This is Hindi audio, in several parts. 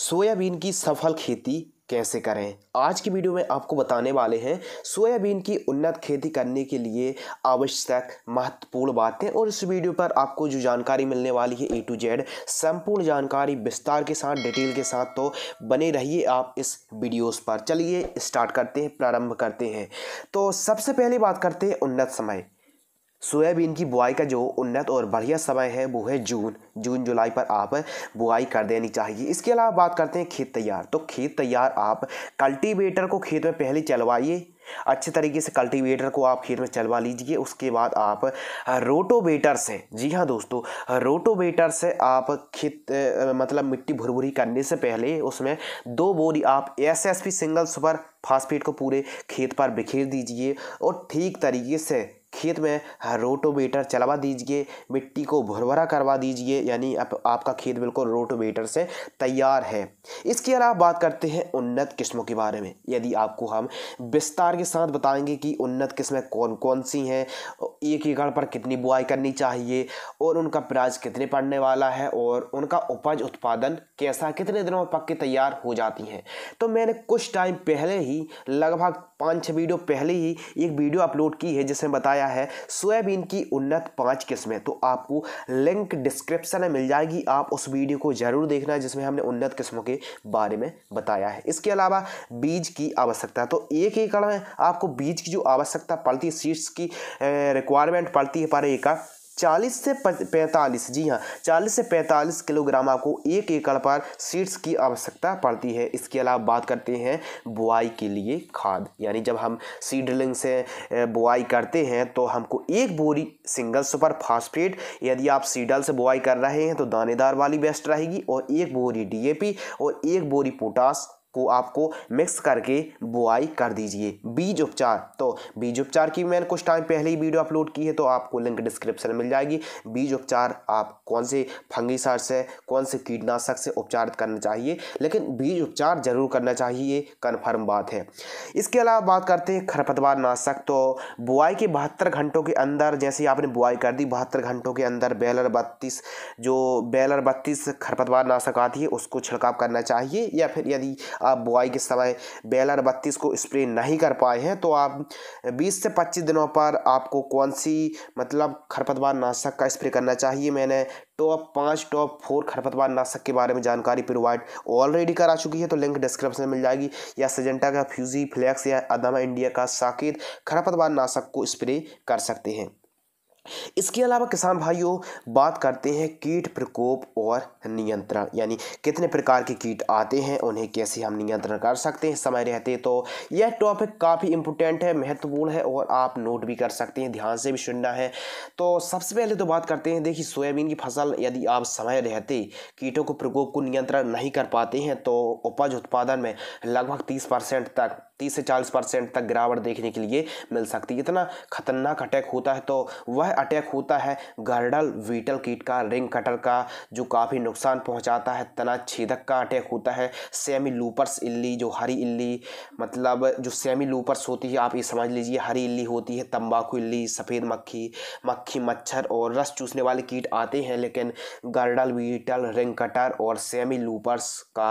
सोयाबीन की सफल खेती कैसे करें आज की वीडियो में आपको बताने वाले हैं सोयाबीन की उन्नत खेती करने के लिए आवश्यक महत्वपूर्ण बातें और इस वीडियो पर आपको जो जानकारी मिलने वाली है ए टू जेड संपूर्ण जानकारी विस्तार के साथ डिटेल के साथ तो बने रहिए आप इस वीडियोस पर चलिए स्टार्ट करते हैं प्रारंभ करते हैं तो सबसे पहले बात करते हैं उन्नत समय सोयाबीन की बुआई का जो उन्नत और बढ़िया समय है वो है जून जून जुलाई पर आप बुआई कर देनी चाहिए इसके अलावा बात करते हैं खेत तैयार तो खेत तैयार आप कल्टीवेटर को खेत में पहले चलवाइए अच्छे तरीके से कल्टीवेटर को आप खेत में चलवा लीजिए उसके बाद आप रोटोवेटर से जी हाँ दोस्तों रोटोवेटर से आप खेत मतलब मिट्टी भुरभुरी करने से पहले उसमें दो बोरी आप S S P single super phosphate को पूरे खेत पर बिखेर दीजिए और ठीक तरीके से खेत में रोटोवेटर चलवा दीजिए मिट्टी को भुरभरा करवा दीजिए यानी आप, आपका खेत बिल्कुल रोटोवेटर से तैयार है इसके अलावा बात करते हैं उन्नत किस्मों के बारे में यदि आपको हम विस्तार के साथ बताएंगे कि उन्नत किस्में कौन कौन सी हैं एक एकड़ पर कितनी बुआई करनी चाहिए और उनका प्राइस कितने पड़ने वाला है और उनका उपज उत्पादन कैसा कितने दिनों में पक के तैयार हो जाती हैं तो मैंने कुछ टाइम पहले ही लगभग पाँच छः वीडियो पहले ही एक वीडियो अपलोड की है जिसमें बताया आया है सोयाबीन की उन्नत पांच किस्में तो आपको लिंक डिस्क्रिप्शन में मिल जाएगी आप उस वीडियो को ज़रूर देखना जिसमें हमने उन्नत किस्मों के बारे में बताया है इसके अलावा बीज की आवश्यकता तो एक एकड़ में आपको बीज की जो आवश्यकता पड़ती है सीड्स की रिक्वायरमेंट eh, पड़ती है पर एकड़ चालीस से पैंतालीस जी हाँ चालीस से पैंतालीस किलोग्राम आपको एक एकड़ पर सीड्स की आवश्यकता पड़ती है इसके अलावा बात करते हैं बुआई के लिए खाद यानी जब हम सीडलिंग से बुआई करते हैं तो हमको एक बोरी सिंगल सुपर फास्फेट यदि आप सीडल से बुआई कर रहे हैं तो दानेदार वाली बेस्ट रहेगी और एक बोरी डी और एक बोरी पोटास को आपको मिक्स करके बुआई कर दीजिए बीज उपचार तो बीज उपचार की मैंने कुछ टाइम पहले ही वीडियो अपलोड की है तो आपको लिंक डिस्क्रिप्शन में मिल जाएगी बीज उपचार आप कौन से फंगीसार से कौन से कीटनाशक से उपचार करना चाहिए लेकिन बीज उपचार जरूर करना चाहिए कन्फर्म बात है इसके अलावा बात करते हैं खरपतवार नाशक तो बुआई के बहत्तर घंटों के अंदर जैसे आपने बुआई कर दी बहत्तर घंटों के अंदर बैलर बत्तीस जो बैलर बत्तीस खरपतवार नाशक आती है उसको छिड़काव करना चाहिए या फिर यदि आप बुआई के समय बेलर बत्तीस को स्प्रे नहीं कर पाए हैं तो आप बीस से पच्चीस दिनों पर आपको कौन सी मतलब खरपतवार नाशक का स्प्रे करना चाहिए मैंने टॉप पाँच टॉप फोर खरपतवार नाशक के बारे में जानकारी प्रोवाइड ऑलरेडी करा चुकी है तो लिंक डिस्क्रिप्शन में मिल जाएगी या सजेंटा का फ्यूजी फ्लैक्स या अदमा इंडिया का साकेत खरपतवार नाशक को स्प्रे कर सकते हैं इसके अलावा किसान भाइयों बात करते हैं कीट प्रकोप और नियंत्रण यानी कितने प्रकार के कीट आते हैं उन्हें कैसे हम नियंत्रण कर सकते हैं समय रहते तो यह टॉपिक काफ़ी इंपोर्टेंट है महत्वपूर्ण है और आप नोट भी कर सकते हैं ध्यान से भी सुनना है तो सबसे पहले तो बात करते हैं देखिए सोयाबीन की फसल यदि आप समय रहते कीटों को प्रकोप को नियंत्रण नहीं कर पाते हैं तो उपज उत्पादन में लगभग तीस तक तीस से चालीस परसेंट तक गिरावट देखने के लिए मिल सकती है इतना खतरनाक अटैक होता है तो वह अटैक होता है गर्डल वीटल कीट का रिंग कटर का जो काफ़ी नुकसान पहुंचाता है तना छेदक का अटैक होता है सेमी लूपर्स इल्ली जो हरी इल्ली मतलब जो सेमी लूपर्स होती है आप ये समझ लीजिए हरी इल्ली होती है तंबाकू इल्ली सफ़ेद मक्खी मक्खी मच्छर और रस चूसने वाले कीट आते हैं लेकिन गर्डल वीटल रिंग कटर और सेमी लूपर्स का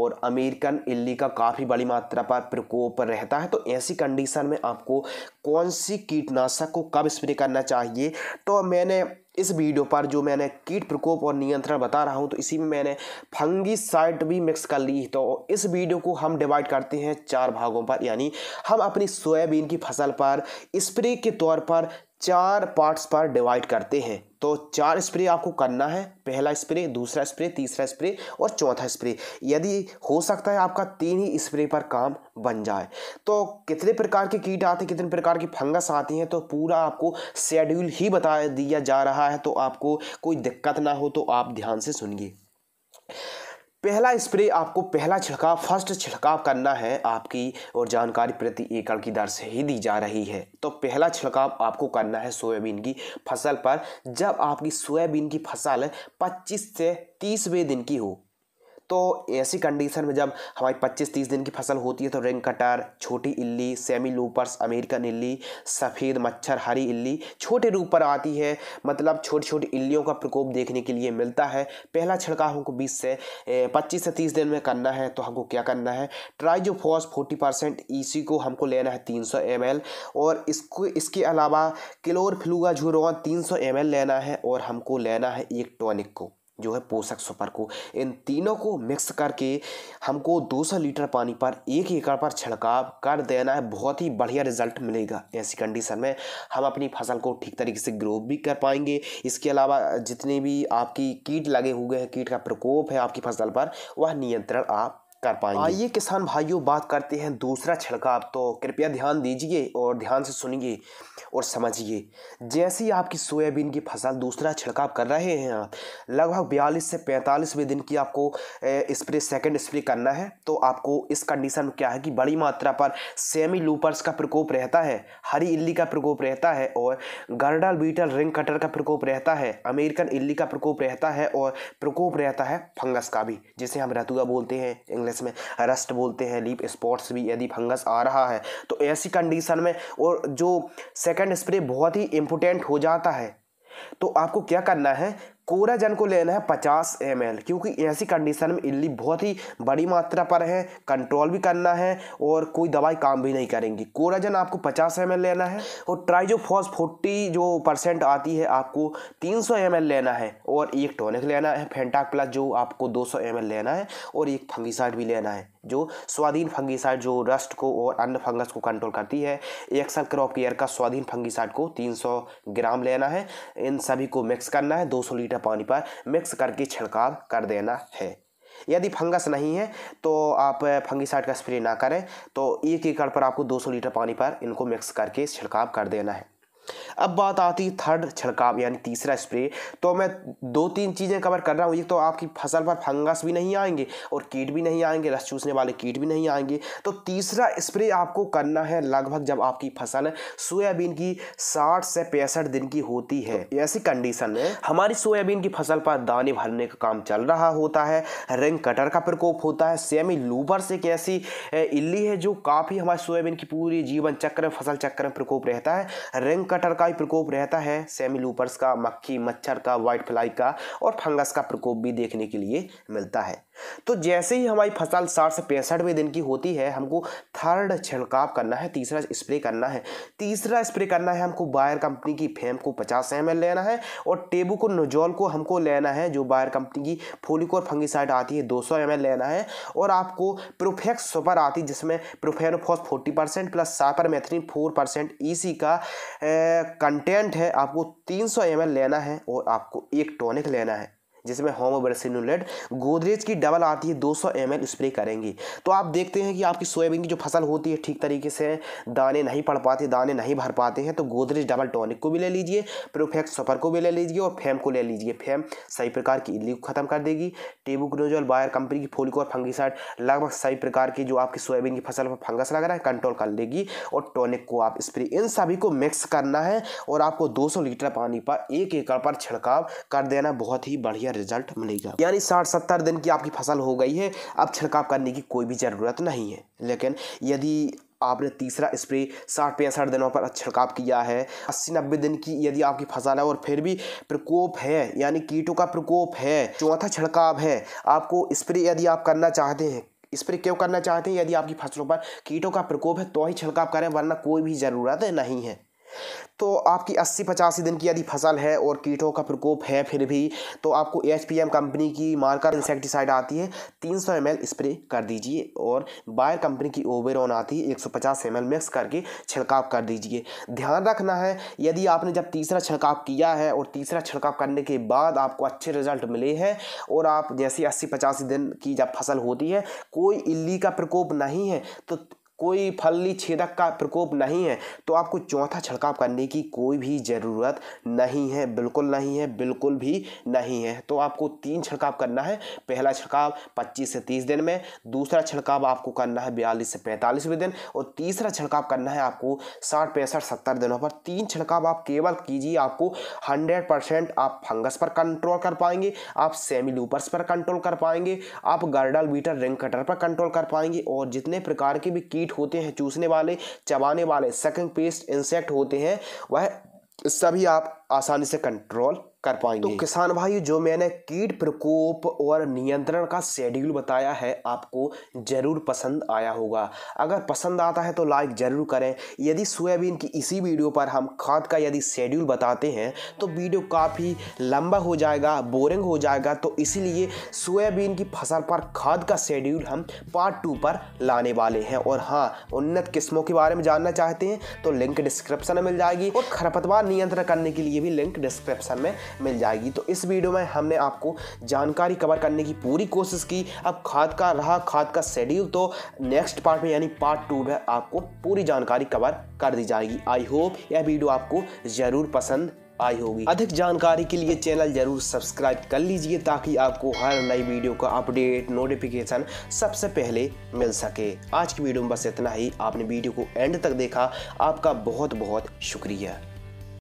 और अमेरिकन इल्ली का काफ़ी बड़ी मात्रा पर प्रकोप को रहता है तो ऐसी कंडीशन में आपको कौन सी कीटनाशक को कब स्प्रे करना चाहिए तो मैंने इस वीडियो पर जो मैंने कीट प्रकोप और नियंत्रण बता रहा हूं तो इसी में मैंने फंगी साइट भी मिक्स कर ली तो इस वीडियो को हम डिवाइड करते हैं चार भागों पर यानी हम अपनी सोयाबीन की फसल पर स्प्रे के तौर पर चार पार्ट्स पर डिवाइड करते हैं तो चार स्प्रे आपको करना है पहला स्प्रे दूसरा स्प्रे तीसरा स्प्रे और चौथा स्प्रे यदि हो सकता है आपका तीन ही स्प्रे पर काम बन जाए तो कितने प्रकार के कीट आते हैं कितने प्रकार की फंगस आती हैं तो पूरा आपको शेड्यूल ही बता दिया जा रहा है तो आपको कोई दिक्कत ना हो तो आप ध्यान से सुनिए पहला स्प्रे आपको पहला छिड़काव फर्स्ट छिड़काव करना है आपकी और जानकारी प्रति एकड़ की दर से ही दी जा रही है तो पहला छिड़काव आपको करना है सोयाबीन की फसल पर जब आपकी सोयाबीन की फसल 25 से तीसवें दिन की हो तो ऐसी कंडीशन में जब हमारी 25-30 दिन की फसल होती है तो रिंग कटर छोटी इल्ली सेमी लूपर्स अमेरिकन इल्ली सफ़ेद मच्छर हरी इल्ली छोटे रूप पर आती है मतलब छोटी छोटी इल्लियों का प्रकोप देखने के लिए मिलता है पहला छिड़काव हमको बीस से पच्चीस से तीस दिन में करना है तो हमको क्या करना है ट्राइजोफॉस फोर्टी परसेंट इसी e को हमको लेना है तीन सौ एम एल और इसको इसके अलावा क्लोर फ्लूगा क्लोरफ्लूगाझुरॉन तीन सौ एम एल लेना है और हमको लेना है एक टॉनिक को जो है पोषक सुपर को इन तीनों को मिक्स करके हमको 200 लीटर पानी पर एक एकड़ पर छिड़काव कर देना है बहुत ही बढ़िया रिजल्ट मिलेगा ऐसी कंडीशन में हम अपनी फसल को ठीक तरीके से ग्रो भी कर पाएंगे इसके अलावा जितने भी आपकी कीट लगे हुए हैं कीट का प्रकोप है आपकी फसल पर वह नियंत्रण आप कर पाएंगे आइए किसान भाइयों बात करते हैं दूसरा छिड़काव तो कृपया ध्यान दीजिए और ध्यान से सुनिए और समझिए जैसे ही आपकी सोयाबीन की फसल दूसरा छिड़काव कर रहे हैं आप लगभग बयालीस से पैंतालीसवें दिन की आपको स्प्रे सेकंड स्प्रे करना है तो आपको इस कंडीशन में क्या है कि बड़ी मात्रा पर सेमी लूपर्स का प्रकोप रहता है हरी इली का प्रकोप रहता है और गर्डल बीटल रिंग कटर का प्रकोप रहता है अमेरिकन इली का प्रकोप रहता है और प्रकोप रहता है फंगस का भी जिसे हम रतुआ बोलते हैं इंग्लिश में रस्ट बोलते हैं लीप स्पॉट्स भी यदि फंगस आ रहा है तो ऐसी कंडीशन में और जो सेकेंड स्प्रे बहुत ही इम्पोर्टेंट हो जाता है तो आपको क्या करना है कोराजन को लेना है 50 एम क्योंकि ऐसी कंडीशन में इल्ली बहुत ही बड़ी मात्रा पर है कंट्रोल भी करना है और कोई दवाई काम भी नहीं करेंगी कोराजन आपको 50 एम लेना है और ट्राइजोफॉस 40 जो परसेंट आती है आपको 300 सौ लेना है और एक टॉनिक लेना है फेंटाक प्लस जो आपको 200 सौ लेना है और एक फंगिसाइड भी लेना है जो स्वाधीन फंगीसाइड जो रस्ट को और अन्य फंगस को कंट्रोल करती है एक क्रॉप केयर का स्वाधीन फंगीसाइड को 300 ग्राम लेना है इन सभी को मिक्स करना है 200 लीटर पानी पर मिक्स करके छिड़काव कर देना है यदि फंगस नहीं है तो आप फंगीसाइड का स्प्रे ना करें तो एक एकड़ पर आपको 200 लीटर पानी पर इनको मिक्स करके छिड़काव कर देना है अब बात आती है थर्ड छिड़काव यानी तीसरा स्प्रे तो मैं दो तीन चीज़ें कवर कर रहा हूँ एक तो आपकी फसल पर फंगस भी नहीं आएंगे और कीट भी नहीं आएंगे रस चूसने वाले कीट भी नहीं आएंगे तो तीसरा स्प्रे आपको करना है लगभग जब आपकी फसल सोयाबीन की साठ से पैंसठ दिन की होती है ऐसी कंडीशन में हमारी सोयाबीन की फसल पर दाने भरने का काम चल रहा होता है रिंग कटर का प्रकोप होता है सेमी लूबर से एक ऐसी इली है जो काफ़ी हमारी सोयाबीन की पूरी जीवन चक्र फसल चक्र में प्रकोप रहता है रिंग गटर का भी प्रकोप रहता है सेमी लूपर्स का मक्खी मच्छर का व्हाइट फ्लाई का और फंगस का प्रकोप भी देखने के लिए मिलता है तो जैसे ही हमारी फसल साठ से पैंसठवें दिन की होती है हमको थर्ड छिड़काव करना है तीसरा स्प्रे करना है तीसरा स्प्रे करना है हमको बायर कंपनी की फेम को पचास एम लेना है और टेबू को नोजोल को हमको लेना है जो बायर कंपनी की फोलिकोर और आती है दो सौ लेना है और आपको प्रोफेक्स सुपर आती है जिसमें प्रोफेनोफॉस फोर्टी परसेंट प्लस सापर मैथरीन फोर परसेंट ई का कंटेंट है आपको तीन सौ लेना है और आपको एक टॉनिक लेना है जिसमें होमोबरसिनुलेट गोदरेज की डबल आती है 200 सौ स्प्रे करेंगी तो आप देखते हैं कि आपकी सोयाबीन की जो फसल होती है ठीक तरीके से दाने नहीं पड़ पाते दाने नहीं भर पाते हैं तो गोदरेज डबल टॉनिक को भी ले लीजिए प्रोफेक्स सफर को भी ले लीजिए और फैम को ले लीजिए फैम सही प्रकार की इली को खत्म कर देगी टेबुक्नोजोल बायर कंपनी की फोलिको और फंगीसाइड लगभग सही प्रकार की जो आपकी सोयाबीन की फसल पर फंगस लग रहा है कंट्रोल कर लेगी और टॉनिक को आप स्प्रे इन सभी को मिक्स करना है और आपको दो लीटर पानी पर एक एकड़ पर छिड़काव कर देना बहुत ही बढ़िया रिजल्ट मिलेगा यानी साठ सत्तर दिन की आपकी फसल हो गई है अब छिड़काव करने की कोई भी ज़रूरत नहीं है लेकिन यदि आपने तीसरा स्प्रे साठ पैंसठ दिनों पर छिड़काव किया है अस्सी नब्बे दिन की यदि आपकी फसल है और फिर भी प्रकोप है यानी कीटों का प्रकोप है चौथा छिड़काव है आपको स्प्रे यदि आप करना चाहते हैं स्प्रे क्यों करना चाहते हैं यदि आपकी फसलों पर कीटों का प्रकोप है तो ही छिड़काव करें वरना कोई भी ज़रूरत नहीं है तो आपकी अस्सी पचासी दिन की यदि फसल है और कीटों का प्रकोप है फिर भी तो आपको एच कंपनी की मार्कर इंसेक्टिसाइड आती है तीन सौ स्प्रे कर दीजिए और बायर कंपनी की ओबेरॉन आती है एक सौ पचास मिक्स करके छिड़काव कर दीजिए ध्यान रखना है यदि आपने जब तीसरा छिड़काव किया है और तीसरा छिड़काव करने के बाद आपको अच्छे रिजल्ट मिले हैं और आप जैसे अस्सी पचासी दिन की जब फसल होती है कोई इल्ली का प्रकोप नहीं है तो कोई फल्ली छेदक का प्रकोप नहीं है तो आपको चौथा छिड़काव करने की कोई भी ज़रूरत नहीं है बिल्कुल नहीं है बिल्कुल भी नहीं है तो आपको तीन छिड़काव करना है पहला छिड़काव 25 से 30 दिन में दूसरा छिड़काव आपको करना है बयालीस से पैंतालीसवें दिन और तीसरा छिड़काव करना है आपको साठ पैंसठ सत्तर दिनों पर तीन छिड़काव आप केवल कीजिए आपको हंड्रेड परसेंट आप फंगस पर कंट्रोल कर पाएंगे आप सेमी लूपर्स पर कंट्रोल कर पाएंगे आप गर्डल बीटर रिंग कटर पर कंट्रोल कर पाएंगे और जितने प्रकार के भी कीट कीट होते हैं चूसने वाले चबाने वाले सेकंड पेस्ट इंसेक्ट होते हैं वह सभी आप आसानी से कंट्रोल कर तो पाएंगे तो किसान भाई जो मैंने कीट प्रकोप और नियंत्रण का शेड्यूल बताया है आपको ज़रूर पसंद आया होगा अगर पसंद आता है तो लाइक ज़रूर करें यदि सोयाबीन की इसी वीडियो पर हम खाद का यदि शेड्यूल बताते हैं तो वीडियो काफ़ी लंबा हो जाएगा बोरिंग हो जाएगा तो इसीलिए सोयाबीन की फसल पर खाद का शेड्यूल हम पार्ट टू पर लाने वाले हैं और हाँ उन्नत किस्मों के बारे में जानना चाहते हैं तो लिंक डिस्क्रिप्शन में मिल जाएगी और खरपतवार नियंत्रण करने के लिए भी लिंक डिस्क्रिप्शन में मिल जाएगी तो इस वीडियो में हमने आपको जानकारी कवर करने की पूरी कोशिश की अब खाद का रहा खाद का शेड्यूल तो नेक्स्ट पार्ट में यानी पार्ट टू में आपको पूरी जानकारी कवर कर दी जाएगी आई होप यह वीडियो आपको ज़रूर पसंद आई होगी अधिक जानकारी के लिए चैनल जरूर सब्सक्राइब कर लीजिए ताकि आपको हर नई वीडियो का अपडेट नोटिफिकेशन सबसे पहले मिल सके आज की वीडियो में बस इतना ही आपने वीडियो को एंड तक देखा आपका बहुत बहुत शुक्रिया